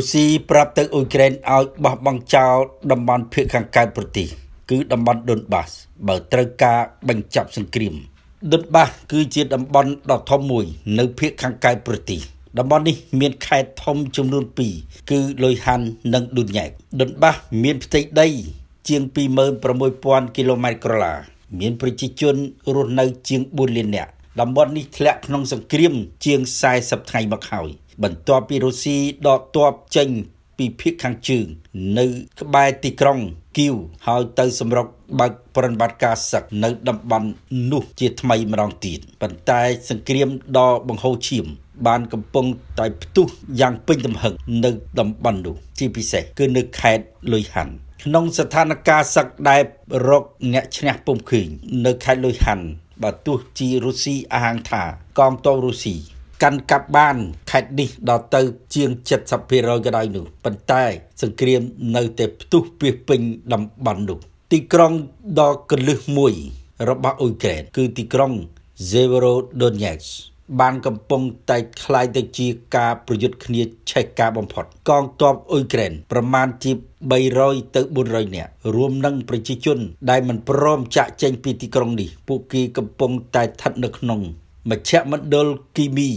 រុស្ស៊ីប្រាប់ទៅអ៊ុយក្រែនឲ្យបោះបង់ចោលតំបន់ភាគខាងកើតប្រទេសគឺតំបន់ដុនបាស បើត្រូវការបញ្ចប់សង្គ្រាមដុនបាសគឺជាតំបន់ដ៏ធំមួយនៅភាគខាងកើតប្រទេសតំបន់នេះមានខេត្តធំចំនួន2គឺលុយហាន់និងឌុនញ៉ែកដុនបាសមានផ្ទៃដីជាង26000គីឡូម៉ែត្រក្រឡាមានប្រជាជនរស់នៅជាង4លាននាក់តំបន់នេះធ្លាក់ក្នុងសង្គ្រាមជាង40ថ្ងៃមកហើយបន្ទាប់ពីរុស្ស៊ីដកទ័ពចេញពីភាគខាងជើងនៅក្បែរទីក្រុងគីវហើយទៅសម្រុកបើកប្រតិបត្តិការសឹកនៅតំបន់នោះជាថ្មីម្ដងទៀតប៉ុន្តែសង្គ្រាមដ៏បង្ហូរឈាមបានកំពុងតែផ្ទុះយ៉ាងពេញទំហឹងនៅតំបន់នោះជាពិសេសគឺនៅខេត្តលុយហាន់ក្នុងស្ថានភាពសឹកដែលរកអ្នកឈ្នះពុំឃើញនៅខេត្តលុយហាន់បើទោះជារុស្ស៊ីអាហាងថាកងទ័ពរុស្ស៊ីកាន់កាប់បានខេត្តនេះដល់ទៅ ជាង70%ក៏ដោយនោះប៉ុន្តែសង្គ្រាមនៅតែផ្ទុះពាសពេញតំបន់នោះ ទីក្រុងដ៏កលឹះមួយ របស់អ៊ុយក្រែនគឺទីក្រុង Severodonetsk បានកំពុងតែคล้ายទៅជាការប្រយុទ្ធគ្នាឆេះការបំផុតកងទ័ពអ៊ុយក្រែនប្រមាណជា300ទៅ400នាក់រួមនឹងប្រជាជន ដែលមិនព្រមចាក់ចេញពីទីក្រុងនេះពួកគេកំពុងតែស្ថិតនៅក្នុងមជ្ឈមណ្ឌលគីមី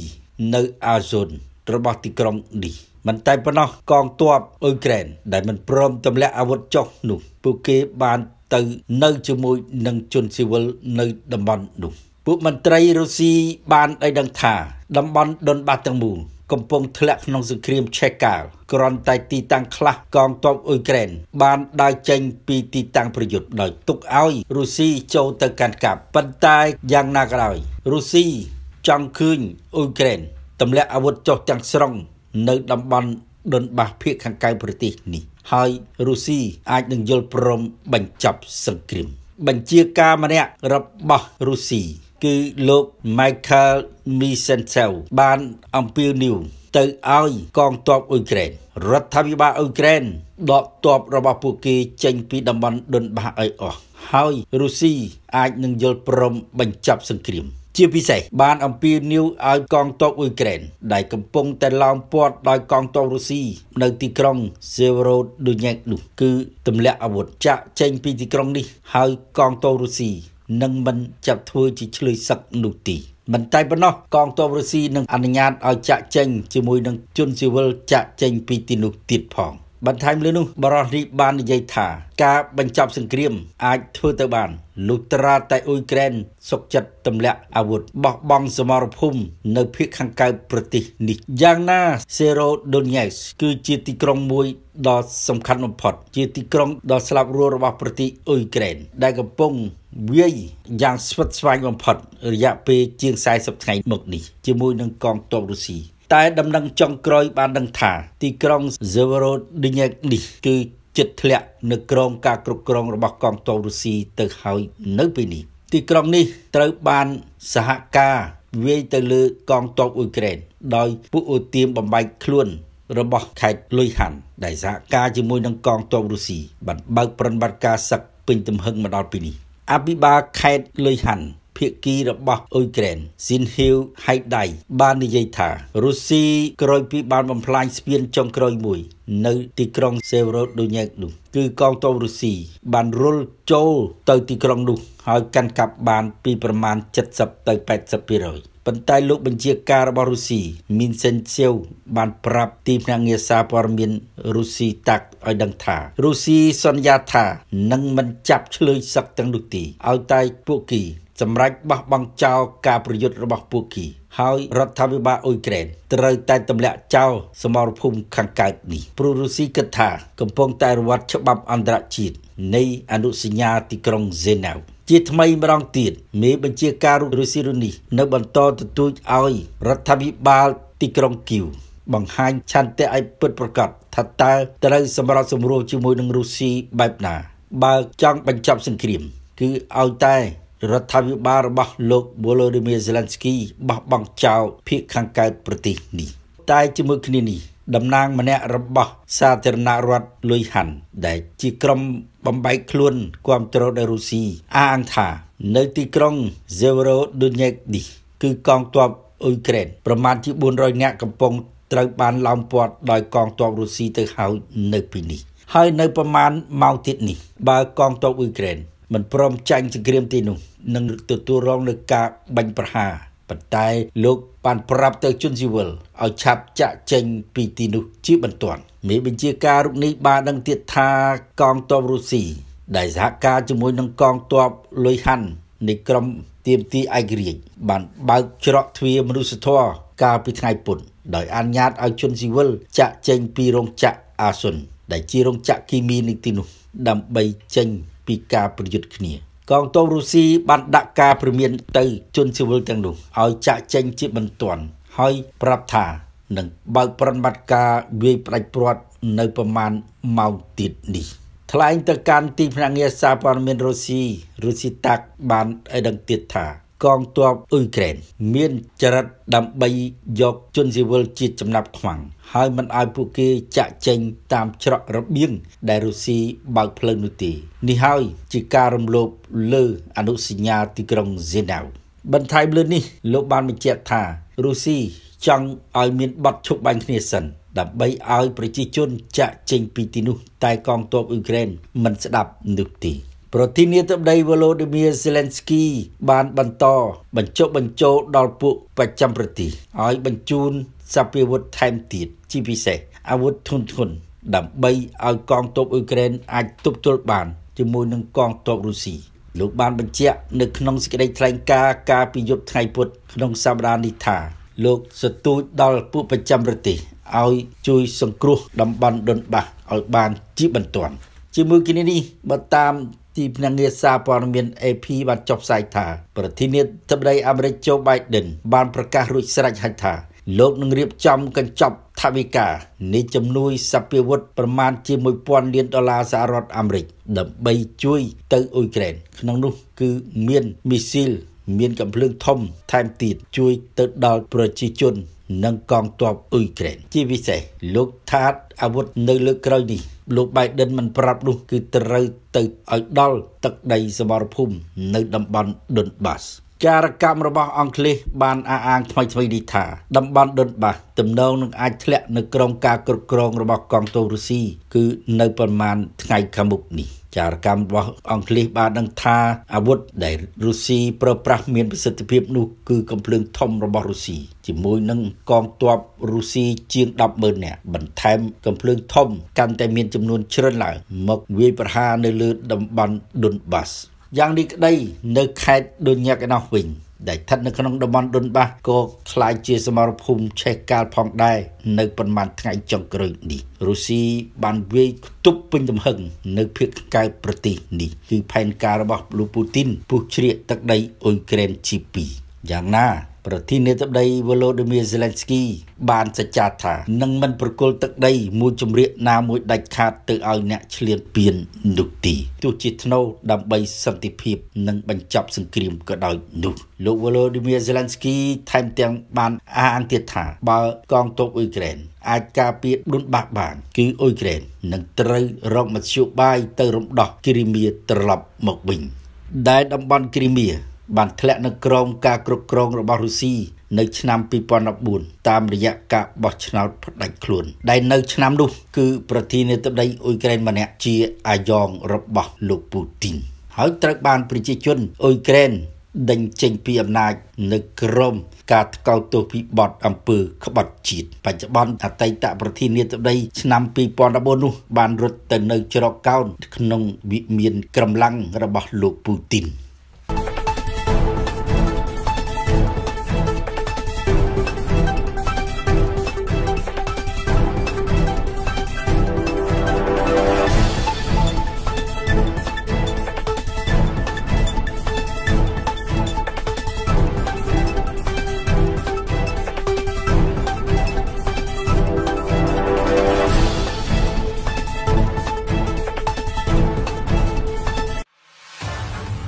នៅអាហ្សូនរបស់ទីក្រុងនេះ មិនតែប៉ុណ្ណោះកងទ័ពអ៊ុយក្រែនដែលមិនព្រមទម្លាក់អាវុធចុះនោះ ពួកគេបានទៅនៅជាមួយនឹងជនស៊ីវិលនៅតំបន់នោះពួកមន្ត្រីរុស្ស៊ីបានអីដឹងថាតំបន់ដុនបាទាំងមូលកំពុងធ្លាក់ក្នុងសង្គ្រាមឆេកាលគ្រាន់តែទីតាំងខ្លះកងទ័ពអ៊ុយក្រែនបានដើរចេញពីទីតាំងប្រយុទ្ធដោយទុកឲ្យរុស្ស៊ីចូលទៅកាន់កាប់ប៉ុន្តែយ៉ាងណាក៏ដោយរុស្ស៊ីចង់ឃើញអ៊ុយក្រែនទម្លាក់អាវុធចុះទាំងស្រុង នៅតំបន់ដុនបាសភាគខាងកៅប្រទេសនេះ ហើយរុស្ស៊ីអាចនឹងយល់ព្រមបញ្ចប់សង្គ្រាមបញ្ជាការម្នាក់របស់រុស្ស៊ីគឺលោក Michael Misencev បានអំពាវនាវទៅឲ្យកងទ័ពអ៊ុយក្រែនរដ្ឋាភិបាលអ៊ុយក្រែនដកទ័ពរបស់ពួកគេចេញពីតំបន់ដុនបាសឲ្យអស់ហើយរុស្ស៊ីអាចនឹងយល់ព្រមបញ្ចប់សង្គ្រាម ជាពិសេស បានអំពាវនាវឲ្យកងទ័ពអ៊ុយក្រែនដែលកំពុងតែឡោមព័ទ្ធដោយកងទ័ពរុស្ស៊ីនៅទីក្រុងសេវរ៉ូដូញ៉ែកនោះគឺទម្លាក់អាវុធចាក់ចេញពីទីក្រុងនេះហើយកងទ័ពរុស្ស៊ីនឹងមិនចាប់ធ្វើជាឆ្លើយសឹកនោះទីមិនតែប៉ុណ្ណោះកងទ័ពរុស្ស៊ីនឹងអនុញ្ញាតឲ្យចាក់ចេញជាមួយនឹងជនស៊ីវិលចាក់ចេញពីទីនោះទៀតផងបន្ថែមលើនោះបរោះនេះបាននិយាយថាការបញ្ចប់សង្គ្រាម អាចធ្វើទៅបានលុះត្រាតែអ៊ុយក្រែនសុកចិត្តទម្លាក់អាវុធបោះបង់សមរភូមិនៅភូមិខាងកើតប្រទេសនេះយ៉ាងណាសេរ៉ូដូញ៉េសគឺជាទីក្រុងមួយដ៏សំខាន់បំផុតជាទីក្រុងដ៏ស្លាប់រស់របស់ប្រទេសអ៊ុយក្រែនដែលកំពុងវាយយ៉ាងស្វិតស្វាញបំផុតរយៈពេលជាង40ថ្ងៃមក នេះ ជាមួយនឹងកងទ័ពរុស្ស៊ីតែដំណឹងចុងក្រោយបានដឹងថា ទីក្រុង Severodonetsk នេះ គឺចិត្តធ្លាក់នៅក្រោមការគ្រប់គ្រងរបស់កងទ័ពរុស្ស៊ីទៅហើយនៅពេលនេះ ទីក្រុងនេះត្រូវបានសហការវាយទៅលើកងទ័ពអ៊ុយក្រែនដោយ ពួកអូទៀមបំបែកខ្លួន របស់ខេត្តលុយហាន់ដែលសហការជាមួយនឹងកងទ័ពរុស្ស៊ីបានបើកប្រតិបត្តិការសឹកពេញទំហឹងមកដល់ពេលនេះអភិបាលខេត្តលុយហាន់ភាគីរបស់អ៊ុយក្រែនស៊ីនហ៊ីវហៃដៃបាននិយាយថារុស្ស៊ីក្រោយពីបានបំផ្លាញស្ពានចុងក្រោយមួយនៅទីក្រុងសេវរ៉ូដូញែកនោះ គឺកងទ័ពរុស្ស៊ីបានរុលចូលទៅទីក្រុងនោះ ហើយកាន់កាប់បានពីប្រមាណ70ទៅ80%ប៉ុន្តែលោកបញ្ជាការរបស់រុស្ស៊ីមីនសិនសៀវបានប្រាប់ទីភ្នាក់ងារសារព័ត៌មានរុស្ស៊ីតាក់ឲ្យដឹងថារុស្ស៊ីសន្យាថានឹងមិនចាប់ឆ្លើយសឹកទាំងនោះទេឲ្យតែពួកគេសម្រាប់បោះបង់ចោលការប្រយុទ្ធរបស់ពួកគេហើយរដ្ឋាភិបាលអ៊ុយក្រែនត្រូវតែទម្លាក់ចោលសមរភូមិខាងកើតនេះព្រោះរុស្ស៊ីគិតថាកំពុងតែរវត្តច្បាប់អន្តរជាតិនៃ អនុសញ្ញាទីក្រុងហ្សេណាវជា ថ្មីម្ដងទៀតមេ បញ្ជាការរុស្ស៊ីរុនេះ នៅបន្តទទូចឲ្យ រដ្ឋាភិបាល ទីក្រុងគីវ បង្ហាញឆន្ទៈឲ្យពិតប្រាកដថាតើត្រូវសម្របសម្រួលជាមួយនឹងរុស្ស៊ីបែបណា បើចង់បញ្ចប់សង្គ្រាម គឺឲ្យតែរដ្ឋាភិបាលរបស់លោក Volodymyr Zelensky បោះបង់ចោលភៀកខាងកើតប្រទេសនេះតែជាមួយគ្នានេះតំណាងម្នាក់របស់សាធារណរដ្ឋលុយហាន់ដែលជាក្រុមបំបែកខ្លួនគ្រប់គ្រងដោយរុស្ស៊ីអាងថានៅទីក្រុង Severodonetsk នេះគឺកងទ័ពអ៊ុយក្រែនប្រមាណជា400នាក់កំពុងត្រូវបានឡោមព័ទ្ធដោយកងទ័ពរុស្ស៊ីទៅហើយនៅពីនេះ ហើយនៅប្រមាណម៉ោងទៀតនេះ បើកងទ័ពអ៊ុយក្រែនមិនព្រមចាញ់សង្គ្រាមទីនោះនឹងទទួលរងនឹងការបាញ់ប្រហារប៉ុន្តែលោកបាន ប្រាប់ទៅជនស៊ីវិលឲ្យឆាប់ចាក់ចេញពីទីនោះជាបន្ទាន់ មេបញ្ជាការរូបនេះបានដឹងទៀតថាកងទ័ពរុស្ស៊ីដែលសហការជាមួយនឹងកងទ័ពលុយហាន់នៃក្រមទៀមទីឯករាជ្យបានបើកច្រកទ្វារមនុស្សធម៌កាលពីថ្ងៃពុធដោយអនុញ្ញាតឲ្យជនស៊ីវិលចាក់ចេញពីរោងចក្រអាស៊ុនដែលជារោងចក្រគីមីនៅទីនោះដើម្បីចេញពីការប្រយុទ្ធគ្នាកងទ័ពរុស្ស៊ីបានដាក់ការព្រមានទៅជនស៊ីវិលទាំងនោះឲ្យចាក់ចែងជាបន្ទាន់ ហើយប្រាប់ថានឹងបើកប្រតិបត្តិការវាយផ្ដាច់ព្រាត់នៅប្រមាណម៉ោងទៀតនេះ ថ្លែងទៅកាន់ទីភ្នាក់ងារសារព័ត៌មានរុស្ស៊ីរុស្ស៊ីតាក់បានឲ្យដឹងទៀតថាកងទ័ពអ៊ុយក្រែនមានចរិតដើម្បីយកជនស៊ីវិលជាចំណាប់ខ្មាំងហើយមិនឲ្យពួកគេចាក់ចេញ តាមច្រករបៀងដែលរុស្ស៊ីបើកផ្លូវនោះទេនេះហើយ ជាការរំលោភលើអនុសញ្ញាទីក្រុងហ្សេណាវបន្ថែមលើនេះលោកបានបញ្ជាក់ថារុស្ស៊ីចង់ឲ្យមានបទឈប់បាញ់គ្នាសិនដើម្បីឲ្យប្រជាជនចាក់ចេញពីទីនោះតែកងទ័ពអ៊ុយក្រែនមិនស្ដាប់នោះទេ។ប្រធានាធិបតីវ៉ូឡូឌីមៀសេឡិនស្គីបានបន្តបញ្ចុះបញ្ចូលដល់ពួកប្រចាំប្រទេសឲ្យបញ្ជូនសពាវុធថែមទៀតជាពិសេសអាវុធធុនធុនដើម្បីឲ្យកងទ័ពអ៊ុយក្រែនអាចទប់ទល់បានជាមួយនឹងកងទ័ពរុស្ស៊ីលោកបានបញ្ជាក់នៅក្នុងសេចក្តីថ្លែងការណ៍កាលពីយប់ថ្ងៃពុធក្នុងសប្តាហ៍នេះថា លោកសទូចដល់ពួកប្រចាំប្រទេសឲ្យជួយ សង្គ្រោះតំបន់ដុនបាសឲ្យបានជាបន្ទាន់ជាមួយគ្នានេះបើតាមទីភ្នាក់ងារសារព័ត៌មាន AP បានចុះផ្សាយថា ប្រធានាធិបតីអាមេរិកโจ Biden បានប្រកាសរួចស្រេចហើយថា លោកនឹងរៀបចំកញ្ចប់ថវិកានៃជំនួយសពាវុធប្រមាណជា1000លានដុល្លារសហរដ្ឋអាមេរិកដើម្បីជួយទៅអ៊ុយក្រែនក្នុងនោះគឺមានមីស៊ីលមានកំភ្លើងធំថែមទៀតជួយទៅដល់ប្រជាជន និងកងទ័ពអ៊ុយក្រែន ជាពិសេសលោកថាតអាវុធនៅលើក្រោយនេះលោកបៃដិនមិនប្រាប់នោះ គឺត្រូវទៅឲ្យដល់ទឹកដីសមរភូមិនៅតំបន់ដុនបាសចារកម្មរបស់អង់គ្លេសបានអះអាងថ្មីថ្មីនេះថាតំបន់ដុនបាសទំនងនឹងអាចធ្លាក់នៅក្រោមការគ្រប់គ្រងរបស់កងទ័ពរុស្ស៊ីគឺនៅប្រមាណថ្ងៃខាងមុខនេះ ចារកម្មរបស់អង់គ្លេសបានដឹងថាអាវុធដែលរុស្ស៊ីប្រើប្រាស់មានប្រសិទ្ធភាពនោះគឺកំភ្លើងធំរបស់រុស្ស៊ីជាមួយនឹងកងទ័ពរុស្ស៊ីជាង100000នាក់បន្ថែម កំភ្លើងធំ កាន់តែមានចំនួនច្រើនឡើងមកវាយប្រហារនៅលើតំបន់ដុនបាសយ៉ាងនេះក្តីនៅខេត្តដូនញាក់ឯណោះវិញ ដែលស្ថិតនៅក្នុងតំបន់ដុនបាសក៏คล้ายជា សមរភូមិឆេះកាលផងដែរនៅប៉ុន្មានថ្ងៃចុងក្រោយនេះរុស្ស៊ីបានវាយខ្ទប់ពេញទំហឹងនៅភូមិកៅប្រទេសនេះគឺផែនការរបស់លោកពូទីនពុះជ្រៀកទឹកដីអ៊ុយក្រែនជា2យ៉ាងណាប្រធានាធិបតីវ៉ូឡូឌីមៀសេឡិនស្គីបានសច្ចាថានឹងមិនប្រគល់ទឹកដី មួយជំរាកណាមួយដាច់ខាតទៅឲ្យអ្នកឈ្លានពាននោះទីទោះជាធ្នូដើម្បីសន្តិភាព និងបញ្ចប់សង្គ្រាមក៏ដោយនោះ លោកវ៉ូឡូឌីមៀសេឡិនស្គីថែមទាំងបានអះអាងទៀតថាបើកងទ័ពអ៊ុយក្រែនអាចការពារដុនបាក់បាន គឺអ៊ុយក្រែននឹងត្រូវរកមធ្យោបាយទៅរំដោះគ្រីមៀត្រឡប់មកវិញ ដែលតំបន់គ្រីមៀបានធ្លាក់នៅក្រោមការគ្រប់គ្រងរបស់រុស្ស៊ីនៅឆ្នាំ2014តាមរយៈការបោះឆ្នោតផ្ដាច់ខ្លួនដែលនៅ ឆ្នាំនោះគឺ ប្រធានាធិបតីអ៊ុយក្រែនម្នាក់ជាអាយ៉ងរបស់លោកពូទីនហើយត្រូវបានប្រជាជនអ៊ុយក្រែនដេញចេញពីអំណាចនៅក្រមការថ្កោលទោសពីបទអំពើក្បត់ជាតិបច្ចុប្បន្នអតីតប្រធានាធិបតីឆ្នាំ2014នោះ បានរត់ទៅនៅជ្រកកោនក្នុងវិមានក្រំឡាំងរបស់លោកពូទីន